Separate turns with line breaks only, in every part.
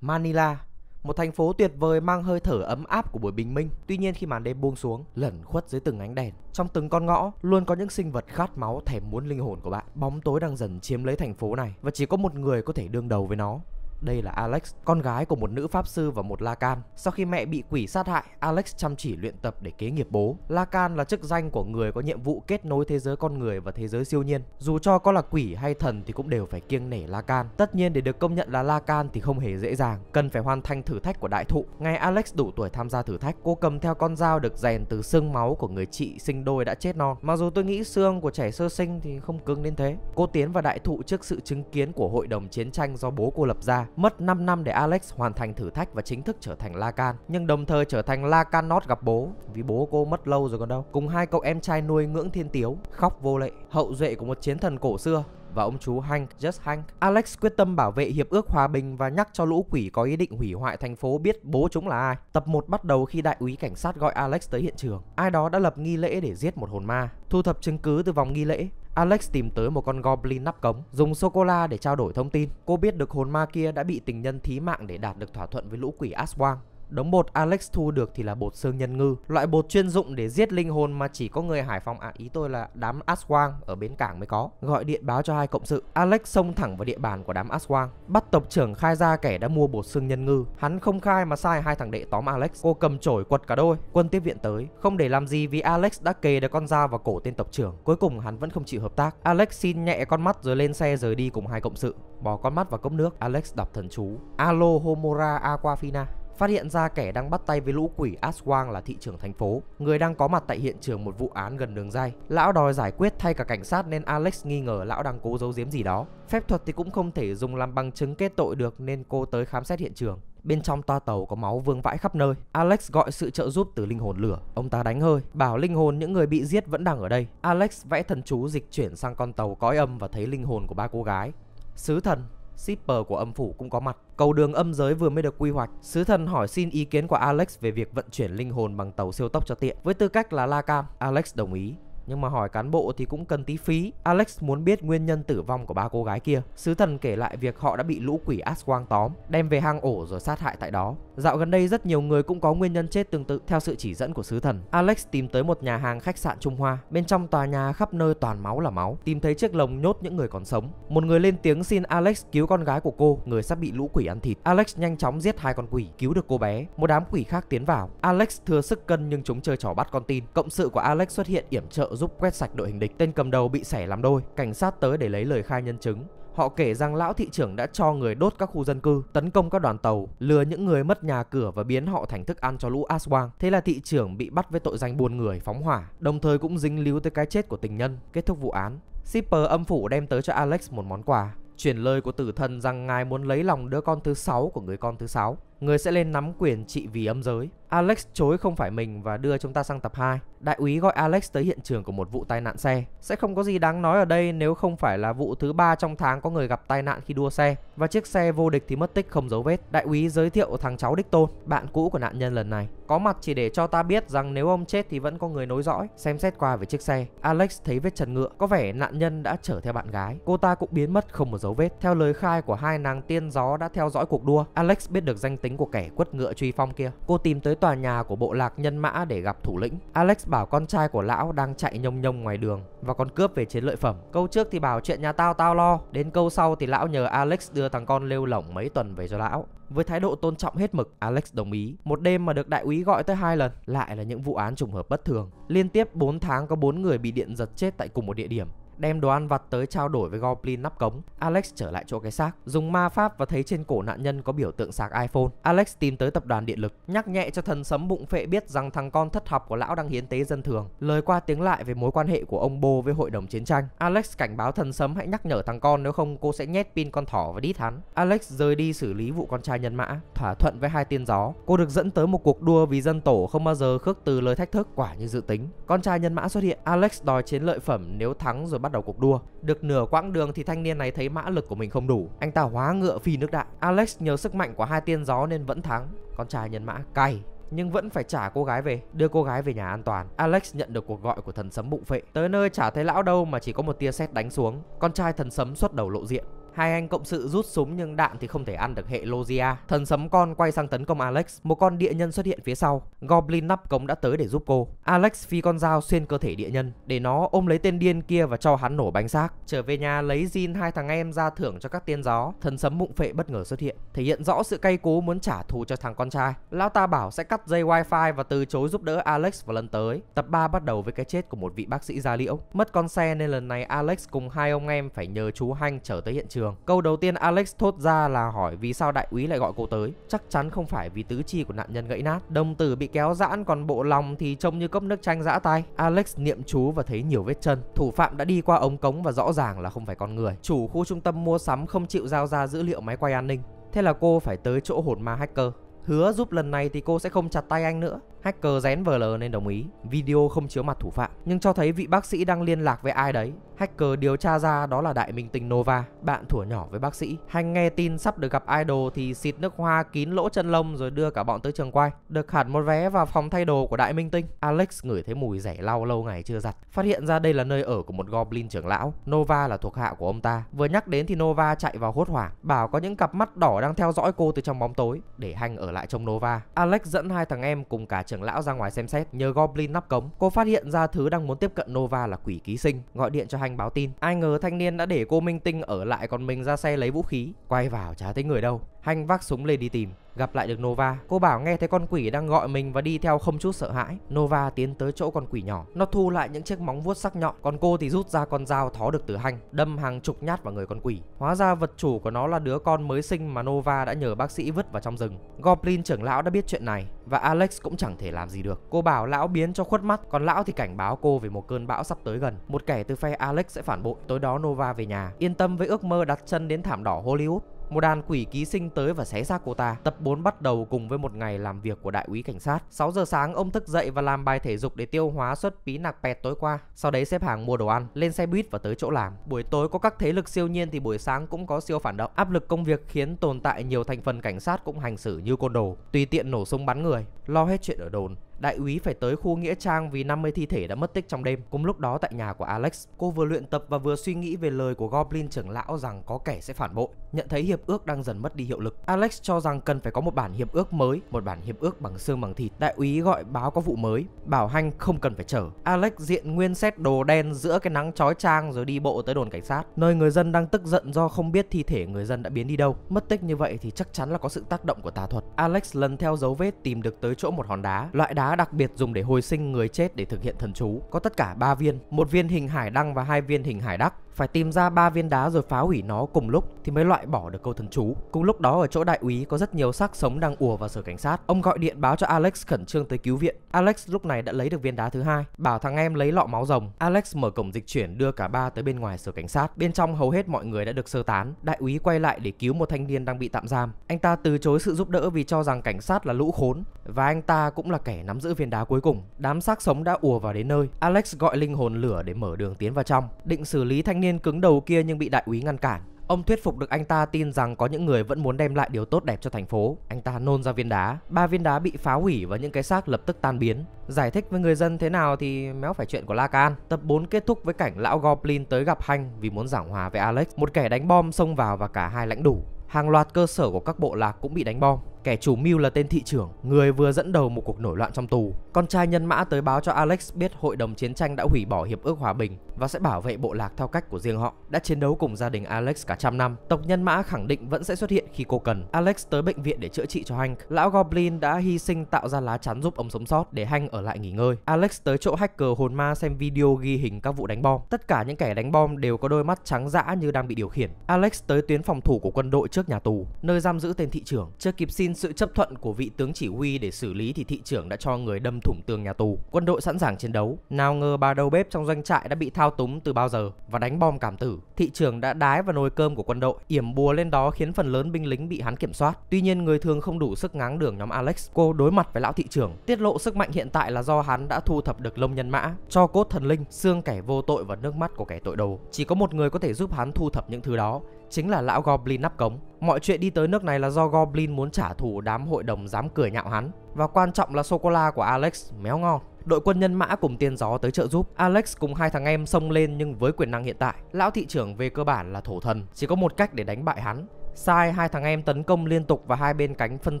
Manila một thành phố tuyệt vời mang hơi thở ấm áp của buổi bình minh. Tuy nhiên khi màn đêm buông xuống, lẩn khuất dưới từng ánh đèn, trong từng con ngõ luôn có những sinh vật khát máu thèm muốn linh hồn của bạn. Bóng tối đang dần chiếm lấy thành phố này và chỉ có một người có thể đương đầu với nó, đây là Alex, con gái của một nữ pháp sư và một Lacan. Sau khi mẹ bị quỷ sát hại, Alex chăm chỉ luyện tập để kế nghiệp bố. Lacan là chức danh của người có nhiệm vụ kết nối thế giới con người và thế giới siêu nhiên. Dù cho có là quỷ hay thần thì cũng đều phải kiêng nể Lacan. Tất nhiên để được công nhận là Lacan thì không hề dễ dàng, cần phải hoàn thành thử thách của đại thụ. Ngày Alex đủ tuổi tham gia thử thách, cô cầm theo con dao được rèn từ xương máu của người chị sinh đôi đã chết non. Mặc dù tôi nghĩ xương của trẻ sơ sinh thì không cứng đến thế. Cô tiến vào đại thụ trước sự chứng kiến của hội đồng chiến tranh do bố cô lập ra mất 5 năm để Alex hoàn thành thử thách và chính thức trở thành Lacan, nhưng đồng thời trở thành Lacanot gặp bố, vì bố cô mất lâu rồi còn đâu. Cùng hai cậu em trai nuôi ngưỡng thiên tiếu, khóc vô lệ, hậu duệ của một chiến thần cổ xưa và ông chú Hank, Just Hank. Alex quyết tâm bảo vệ hiệp ước hòa bình và nhắc cho lũ quỷ có ý định hủy hoại thành phố biết bố chúng là ai. Tập 1 bắt đầu khi đại úy cảnh sát gọi Alex tới hiện trường. Ai đó đã lập nghi lễ để giết một hồn ma, thu thập chứng cứ từ vòng nghi lễ. Alex tìm tới một con goblin nắp cống, dùng sô-cô-la để trao đổi thông tin. Cô biết được hồn ma kia đã bị tình nhân thí mạng để đạt được thỏa thuận với lũ quỷ Aswang. Đống bột Alex thu được thì là bột xương nhân ngư, loại bột chuyên dụng để giết linh hồn mà chỉ có người Hải Phòng à ý tôi là đám Aswang ở bến cảng mới có. Gọi điện báo cho hai cộng sự, Alex xông thẳng vào địa bàn của đám Aswang, bắt tộc trưởng khai ra kẻ đã mua bột xương nhân ngư. Hắn không khai mà sai hai thằng đệ tóm Alex, cô cầm chổi quật cả đôi. Quân tiếp viện tới, không để làm gì vì Alex đã kề được con dao vào cổ tên tộc trưởng. Cuối cùng hắn vẫn không chịu hợp tác. Alex xin nhẹ con mắt rồi lên xe rời đi cùng hai cộng sự. Bỏ con mắt vào cốc nước, Alex đọc thần chú. Alo Homora Aquafina phát hiện ra kẻ đang bắt tay với lũ quỷ Aswang là thị trưởng thành phố, người đang có mặt tại hiện trường một vụ án gần đường dây. Lão đòi giải quyết thay cả cảnh sát nên Alex nghi ngờ lão đang cố giấu giếm gì đó. Phép thuật thì cũng không thể dùng làm bằng chứng kết tội được nên cô tới khám xét hiện trường. Bên trong toa tàu có máu vương vãi khắp nơi. Alex gọi sự trợ giúp từ linh hồn lửa. Ông ta đánh hơi, bảo linh hồn những người bị giết vẫn đang ở đây. Alex vẽ thần chú dịch chuyển sang con tàu cõi âm và thấy linh hồn của ba cô gái. Sứ thần shipper của âm phủ cũng có mặt. Cầu đường âm giới vừa mới được quy hoạch, sứ thần hỏi xin ý kiến của Alex về việc vận chuyển linh hồn bằng tàu siêu tốc cho tiện. Với tư cách là La Cam, Alex đồng ý nhưng mà hỏi cán bộ thì cũng cần tí phí. Alex muốn biết nguyên nhân tử vong của ba cô gái kia. Sứ thần kể lại việc họ đã bị lũ quỷ Aswang tóm, đem về hang ổ rồi sát hại tại đó. Dạo gần đây rất nhiều người cũng có nguyên nhân chết tương tự theo sự chỉ dẫn của sứ thần. Alex tìm tới một nhà hàng khách sạn Trung Hoa. Bên trong tòa nhà khắp nơi toàn máu là máu, tìm thấy chiếc lồng nhốt những người còn sống. Một người lên tiếng xin Alex cứu con gái của cô, người sắp bị lũ quỷ ăn thịt. Alex nhanh chóng giết hai con quỷ, cứu được cô bé. Một đám quỷ khác tiến vào. Alex thừa sức cân nhưng chúng chơi trò bắt con tin. Cộng sự của Alex xuất hiện yểm trợ giúp quét sạch đội hình địch. Tên cầm đầu bị xẻ làm đôi, cảnh sát tới để lấy lời khai nhân chứng. Họ kể rằng lão thị trưởng đã cho người đốt các khu dân cư, tấn công các đoàn tàu, lừa những người mất nhà cửa và biến họ thành thức ăn cho lũ Aswang. Thế là thị trưởng bị bắt với tội danh buôn người, phóng hỏa, đồng thời cũng dính líu tới cái chết của tình nhân. Kết thúc vụ án, shipper âm phủ đem tới cho Alex một món quà, chuyển lời của tử thần rằng ngài muốn lấy lòng đứa con thứ sáu của người con thứ sáu người sẽ lên nắm quyền trị vì âm giới. Alex chối không phải mình và đưa chúng ta sang tập 2. Đại úy gọi Alex tới hiện trường của một vụ tai nạn xe. Sẽ không có gì đáng nói ở đây nếu không phải là vụ thứ ba trong tháng có người gặp tai nạn khi đua xe và chiếc xe vô địch thì mất tích không dấu vết. Đại úy giới thiệu thằng cháu Đích Tôn, bạn cũ của nạn nhân lần này. Có mặt chỉ để cho ta biết rằng nếu ông chết thì vẫn có người nối dõi. Xem xét qua về chiếc xe, Alex thấy vết chân ngựa, có vẻ nạn nhân đã chở theo bạn gái. Cô ta cũng biến mất không một dấu vết. Theo lời khai của hai nàng tiên gió đã theo dõi cuộc đua, Alex biết được danh tính tính của kẻ quất ngựa truy phong kia. Cô tìm tới tòa nhà của bộ lạc nhân mã để gặp thủ lĩnh. Alex bảo con trai của lão đang chạy nhông nhông ngoài đường và còn cướp về chiến lợi phẩm. Câu trước thì bảo chuyện nhà tao tao lo, đến câu sau thì lão nhờ Alex đưa thằng con lêu lỏng mấy tuần về cho lão. Với thái độ tôn trọng hết mực, Alex đồng ý. Một đêm mà được đại úy gọi tới hai lần, lại là những vụ án trùng hợp bất thường. Liên tiếp 4 tháng có 4 người bị điện giật chết tại cùng một địa điểm đem đồ ăn vặt tới trao đổi với Goblin nắp cống. Alex trở lại chỗ cái xác, dùng ma pháp và thấy trên cổ nạn nhân có biểu tượng sạc iPhone. Alex tìm tới tập đoàn điện lực, nhắc nhẹ cho thần sấm bụng phệ biết rằng thằng con thất học của lão đang hiến tế dân thường. Lời qua tiếng lại về mối quan hệ của ông Bo với hội đồng chiến tranh. Alex cảnh báo thần sấm hãy nhắc nhở thằng con nếu không cô sẽ nhét pin con thỏ và đít hắn. Alex rời đi xử lý vụ con trai nhân mã, thỏa thuận với hai tiên gió. Cô được dẫn tới một cuộc đua vì dân tổ không bao giờ khước từ lời thách thức quả như dự tính. Con trai nhân mã xuất hiện, Alex đòi chiến lợi phẩm nếu thắng rồi bắt bắt đầu cuộc đua. Được nửa quãng đường thì thanh niên này thấy mã lực của mình không đủ, anh ta hóa ngựa phi nước đại. Alex nhờ sức mạnh của hai tiên gió nên vẫn thắng. Con trai nhân mã cay nhưng vẫn phải trả cô gái về, đưa cô gái về nhà an toàn. Alex nhận được cuộc gọi của thần sấm bụng phệ. Tới nơi chả thấy lão đâu mà chỉ có một tia sét đánh xuống. Con trai thần sấm xuất đầu lộ diện. Hai anh cộng sự rút súng nhưng đạn thì không thể ăn được hệ Logia. Thần sấm con quay sang tấn công Alex, một con địa nhân xuất hiện phía sau. Goblin nắp cống đã tới để giúp cô. Alex phi con dao xuyên cơ thể địa nhân để nó ôm lấy tên điên kia và cho hắn nổ bánh xác. Trở về nhà lấy Jin hai thằng em ra thưởng cho các tiên gió. Thần sấm bụng phệ bất ngờ xuất hiện, thể hiện rõ sự cay cú muốn trả thù cho thằng con trai. Lão ta bảo sẽ cắt dây wifi và từ chối giúp đỡ Alex vào lần tới. Tập 3 bắt đầu với cái chết của một vị bác sĩ gia liễu. Mất con xe nên lần này Alex cùng hai ông em phải nhờ chú Hanh trở tới hiện trường đường. Câu đầu tiên Alex thốt ra là hỏi vì sao đại úy lại gọi cô tới. Chắc chắn không phải vì tứ chi của nạn nhân gãy nát. Đồng tử bị kéo giãn còn bộ lòng thì trông như cốc nước chanh giã tay. Alex niệm chú và thấy nhiều vết chân. Thủ phạm đã đi qua ống cống và rõ ràng là không phải con người. Chủ khu trung tâm mua sắm không chịu giao ra dữ liệu máy quay an ninh. Thế là cô phải tới chỗ hồn ma hacker. Hứa giúp lần này thì cô sẽ không chặt tay anh nữa Hacker dén VL nên đồng ý. Video không chiếu mặt thủ phạm, nhưng cho thấy vị bác sĩ đang liên lạc với ai đấy. Hacker điều tra ra đó là đại minh tinh Nova, bạn thuở nhỏ với bác sĩ. Hành nghe tin sắp được gặp idol thì xịt nước hoa kín lỗ chân lông rồi đưa cả bọn tới trường quay. Được hẳn một vé vào phòng thay đồ của đại minh tinh. Alex ngửi thấy mùi rẻ lau lâu ngày chưa giặt, phát hiện ra đây là nơi ở của một goblin trưởng lão. Nova là thuộc hạ của ông ta. Vừa nhắc đến thì Nova chạy vào hốt hoảng, bảo có những cặp mắt đỏ đang theo dõi cô từ trong bóng tối để Hành ở lại trong Nova. Alex dẫn hai thằng em cùng cả trường trưởng lão ra ngoài xem xét, nhờ Goblin nắp cống, cô phát hiện ra thứ đang muốn tiếp cận Nova là quỷ ký sinh, gọi điện cho Hành báo tin. Ai ngờ thanh niên đã để cô Minh Tinh ở lại còn mình ra xe lấy vũ khí, quay vào chả thấy người đâu. Hành vác súng lên đi tìm, gặp lại được Nova. Cô bảo nghe thấy con quỷ đang gọi mình và đi theo không chút sợ hãi. Nova tiến tới chỗ con quỷ nhỏ. Nó thu lại những chiếc móng vuốt sắc nhọn, còn cô thì rút ra con dao thó được từ hanh, đâm hàng chục nhát vào người con quỷ. Hóa ra vật chủ của nó là đứa con mới sinh mà Nova đã nhờ bác sĩ vứt vào trong rừng. Goblin trưởng lão đã biết chuyện này và Alex cũng chẳng thể làm gì được. Cô bảo lão biến cho khuất mắt, còn lão thì cảnh báo cô về một cơn bão sắp tới gần. Một kẻ từ phe Alex sẽ phản bội. Tối đó Nova về nhà, yên tâm với ước mơ đặt chân đến thảm đỏ Hollywood. Một đàn quỷ ký sinh tới và xé xác cô ta. Tập 4 bắt đầu cùng với một ngày làm việc của đại úy cảnh sát. 6 giờ sáng ông thức dậy và làm bài thể dục để tiêu hóa suất pí nạc pẹt tối qua. Sau đấy xếp hàng mua đồ ăn, lên xe buýt và tới chỗ làm. Buổi tối có các thế lực siêu nhiên thì buổi sáng cũng có siêu phản động. Áp lực công việc khiến tồn tại nhiều thành phần cảnh sát cũng hành xử như côn đồ, tùy tiện nổ súng bắn người. Lo hết chuyện ở đồn, đại úy phải tới khu nghĩa trang vì 50 thi thể đã mất tích trong đêm. Cùng lúc đó tại nhà của Alex, cô vừa luyện tập và vừa suy nghĩ về lời của Goblin trưởng lão rằng có kẻ sẽ phản bội. Nhận thấy hiệp ước đang dần mất đi hiệu lực, Alex cho rằng cần phải có một bản hiệp ước mới, một bản hiệp ước bằng xương bằng thịt. Đại úy gọi báo có vụ mới, bảo Hanh không cần phải chờ. Alex diện nguyên set đồ đen giữa cái nắng chói chang rồi đi bộ tới đồn cảnh sát, nơi người dân đang tức giận do không biết thi thể người dân đã biến đi đâu. Mất tích như vậy thì chắc chắn là có sự tác động của tà thuật. Alex lần theo dấu vết tìm được tới chỗ một hòn đá, loại đá đặc biệt dùng để hồi sinh người chết để thực hiện thần chú, có tất cả 3 viên, một viên hình hải đăng và hai viên hình hải đắc phải tìm ra ba viên đá rồi phá hủy nó cùng lúc thì mới loại bỏ được câu thần chú. Cùng lúc đó ở chỗ đại úy có rất nhiều xác sống đang ùa vào sở cảnh sát. Ông gọi điện báo cho Alex khẩn trương tới cứu viện. Alex lúc này đã lấy được viên đá thứ hai, bảo thằng em lấy lọ máu rồng. Alex mở cổng dịch chuyển đưa cả ba tới bên ngoài sở cảnh sát. Bên trong hầu hết mọi người đã được sơ tán. Đại úy quay lại để cứu một thanh niên đang bị tạm giam. Anh ta từ chối sự giúp đỡ vì cho rằng cảnh sát là lũ khốn và anh ta cũng là kẻ nắm giữ viên đá cuối cùng. Đám xác sống đã ùa vào đến nơi. Alex gọi linh hồn lửa để mở đường tiến vào trong, định xử lý thanh niên niên cứng đầu kia nhưng bị đại úy ngăn cản. Ông thuyết phục được anh ta tin rằng có những người vẫn muốn đem lại điều tốt đẹp cho thành phố. Anh ta nôn ra viên đá, ba viên đá bị phá hủy và những cái xác lập tức tan biến. Giải thích với người dân thế nào thì méo phải chuyện của Lacan. Tập 4 kết thúc với cảnh lão Goblin tới gặp Hanh vì muốn giảng hòa với Alex, một kẻ đánh bom xông vào và cả hai lãnh đủ. Hàng loạt cơ sở của các bộ lạc cũng bị đánh bom. Kẻ chủ mưu là tên thị trưởng, người vừa dẫn đầu một cuộc nổi loạn trong tù. Con trai nhân mã tới báo cho Alex biết hội đồng chiến tranh đã hủy bỏ hiệp ước hòa bình và sẽ bảo vệ bộ lạc theo cách của riêng họ. Đã chiến đấu cùng gia đình Alex cả trăm năm, tộc nhân mã khẳng định vẫn sẽ xuất hiện khi cô cần. Alex tới bệnh viện để chữa trị cho Hank. Lão Goblin đã hy sinh tạo ra lá chắn giúp ông sống sót để Hank ở lại nghỉ ngơi. Alex tới chỗ hacker hồn ma xem video ghi hình các vụ đánh bom. Tất cả những kẻ đánh bom đều có đôi mắt trắng dã như đang bị điều khiển. Alex tới tuyến phòng thủ của quân đội trước nhà tù, nơi giam giữ tên thị trưởng. Chưa kịp xin sự chấp thuận của vị tướng chỉ huy để xử lý thì thị trưởng đã cho người đâm thủng tường nhà tù. Quân đội sẵn sàng chiến đấu. Nào ngờ bà đầu bếp trong doanh trại đã bị thao túng từ bao giờ và đánh bom cảm tử. Thị trưởng đã đái vào nồi cơm của quân đội, yểm bùa lên đó khiến phần lớn binh lính bị hắn kiểm soát. Tuy nhiên người thường không đủ sức ngáng đường nhóm Alex. Cô đối mặt với lão thị trưởng, tiết lộ sức mạnh hiện tại là do hắn đã thu thập được lông nhân mã, cho cốt thần linh, xương kẻ vô tội và nước mắt của kẻ tội đồ. Chỉ có một người có thể giúp hắn thu thập những thứ đó, chính là lão Goblin nắp cống. Mọi chuyện đi tới nước này là do Goblin muốn trả thù đám hội đồng dám cười nhạo hắn. Và quan trọng là sô-cô-la của Alex méo ngon. Đội quân nhân mã cùng tiên gió tới trợ giúp, Alex cùng hai thằng em xông lên nhưng với quyền năng hiện tại, lão thị trưởng về cơ bản là thổ thần, chỉ có một cách để đánh bại hắn, Sai hai thằng em tấn công liên tục và hai bên cánh phân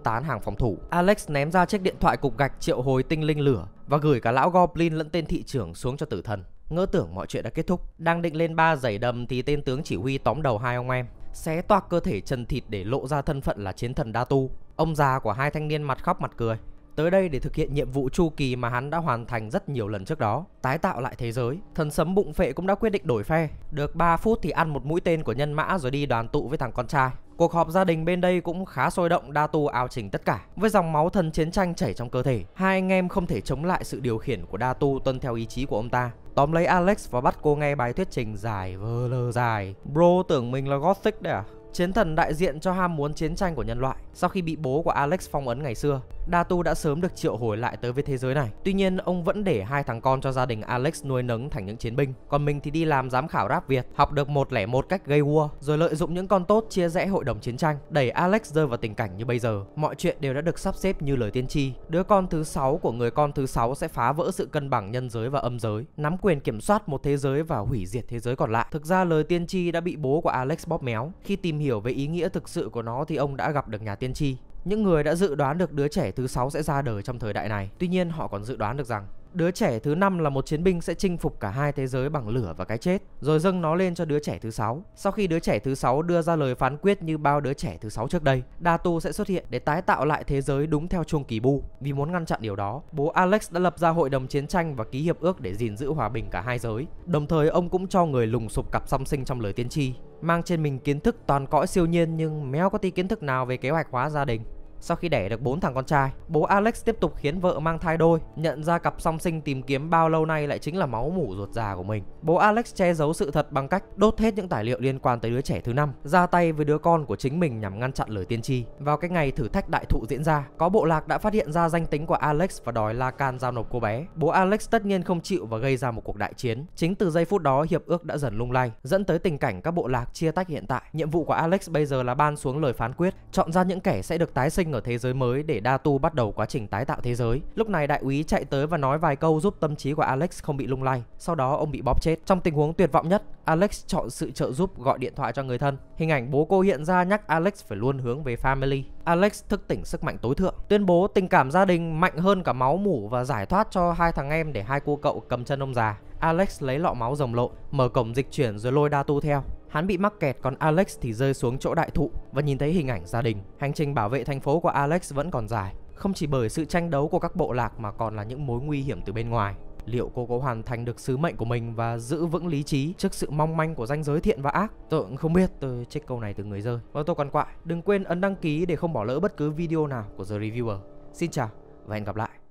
tán hàng phòng thủ. Alex ném ra chiếc điện thoại cục gạch triệu hồi tinh linh lửa và gửi cả lão Goblin lẫn tên thị trưởng xuống cho tử thần ngỡ tưởng mọi chuyện đã kết thúc. Đang định lên ba giày đầm thì tên tướng chỉ huy tóm đầu hai ông em, xé toạc cơ thể chân thịt để lộ ra thân phận là chiến thần đa tu. Ông già của hai thanh niên mặt khóc mặt cười, tới đây để thực hiện nhiệm vụ chu kỳ mà hắn đã hoàn thành rất nhiều lần trước đó, tái tạo lại thế giới. Thần sấm bụng phệ cũng đã quyết định đổi phe, được 3 phút thì ăn một mũi tên của nhân mã rồi đi đoàn tụ với thằng con trai. Cuộc họp gia đình bên đây cũng khá sôi động, đa tu áo chỉnh tất cả. Với dòng máu thần chiến tranh chảy trong cơ thể, hai anh em không thể chống lại sự điều khiển của đa tu tuân theo ý chí của ông ta. Tóm lấy Alex và bắt cô nghe bài thuyết trình dài vơ lơ dài. Bro tưởng mình là Gothic đấy à? Chiến thần đại diện cho ham muốn chiến tranh của nhân loại sau khi bị bố của Alex phong ấn ngày xưa. Datu đã sớm được triệu hồi lại tới với thế giới này. Tuy nhiên, ông vẫn để hai thằng con cho gia đình Alex nuôi nấng thành những chiến binh, còn mình thì đi làm giám khảo rap Việt, học được 101 cách gây war, rồi lợi dụng những con tốt chia rẽ hội đồng chiến tranh, đẩy Alex rơi vào tình cảnh như bây giờ. Mọi chuyện đều đã được sắp xếp như lời tiên tri. Đứa con thứ sáu của người con thứ sáu sẽ phá vỡ sự cân bằng nhân giới và âm giới, nắm quyền kiểm soát một thế giới và hủy diệt thế giới còn lại. Thực ra lời tiên tri đã bị bố của Alex bóp méo. Khi tìm hiểu về ý nghĩa thực sự của nó thì ông đã gặp được nhà tiên tri. Những người đã dự đoán được đứa trẻ thứ 6 sẽ ra đời trong thời đại này, tuy nhiên họ còn dự đoán được rằng đứa trẻ thứ năm là một chiến binh sẽ chinh phục cả hai thế giới bằng lửa và cái chết, rồi dâng nó lên cho đứa trẻ thứ sáu. Sau khi đứa trẻ thứ sáu đưa ra lời phán quyết như bao đứa trẻ thứ sáu trước đây, Datu sẽ xuất hiện để tái tạo lại thế giới đúng theo chuông kỳ bu. Vì muốn ngăn chặn điều đó, bố Alex đã lập ra hội đồng chiến tranh và ký hiệp ước để gìn giữ hòa bình cả hai giới. Đồng thời ông cũng cho người lùng sụp cặp song sinh trong lời tiên tri, mang trên mình kiến thức toàn cõi siêu nhiên nhưng méo có tí kiến thức nào về kế hoạch hóa gia đình. Sau khi đẻ được 4 thằng con trai, bố Alex tiếp tục khiến vợ mang thai đôi, nhận ra cặp song sinh tìm kiếm bao lâu nay lại chính là máu mủ ruột già của mình. Bố Alex che giấu sự thật bằng cách đốt hết những tài liệu liên quan tới đứa trẻ thứ năm, ra tay với đứa con của chính mình nhằm ngăn chặn lời tiên tri. Vào cái ngày thử thách đại thụ diễn ra, có bộ lạc đã phát hiện ra danh tính của Alex và đòi La Can giao nộp cô bé. Bố Alex tất nhiên không chịu và gây ra một cuộc đại chiến. Chính từ giây phút đó, hiệp ước đã dần lung lay, dẫn tới tình cảnh các bộ lạc chia tách hiện tại. Nhiệm vụ của Alex bây giờ là ban xuống lời phán quyết, chọn ra những kẻ sẽ được tái sinh sinh ở thế giới mới để Da tu bắt đầu quá trình tái tạo thế giới. Lúc này đại úy chạy tới và nói vài câu giúp tâm trí của Alex không bị lung lay. Sau đó ông bị bóp chết. Trong tình huống tuyệt vọng nhất, Alex chọn sự trợ giúp gọi điện thoại cho người thân. Hình ảnh bố cô hiện ra nhắc Alex phải luôn hướng về family. Alex thức tỉnh sức mạnh tối thượng, tuyên bố tình cảm gia đình mạnh hơn cả máu mủ và giải thoát cho hai thằng em để hai cô cậu cầm chân ông già. Alex lấy lọ máu rồng lộ, mở cổng dịch chuyển rồi lôi Datu theo. Hắn bị mắc kẹt còn Alex thì rơi xuống chỗ đại thụ và nhìn thấy hình ảnh gia đình. Hành trình bảo vệ thành phố của Alex vẫn còn dài, không chỉ bởi sự tranh đấu của các bộ lạc mà còn là những mối nguy hiểm từ bên ngoài. Liệu cô có hoàn thành được sứ mệnh của mình và giữ vững lý trí trước sự mong manh của ranh giới thiện và ác? Tôi cũng không biết, tôi check câu này từ người rơi. Và vâng, tôi còn quại, đừng quên ấn đăng ký để không bỏ lỡ bất cứ video nào của The Reviewer. Xin chào và hẹn gặp lại.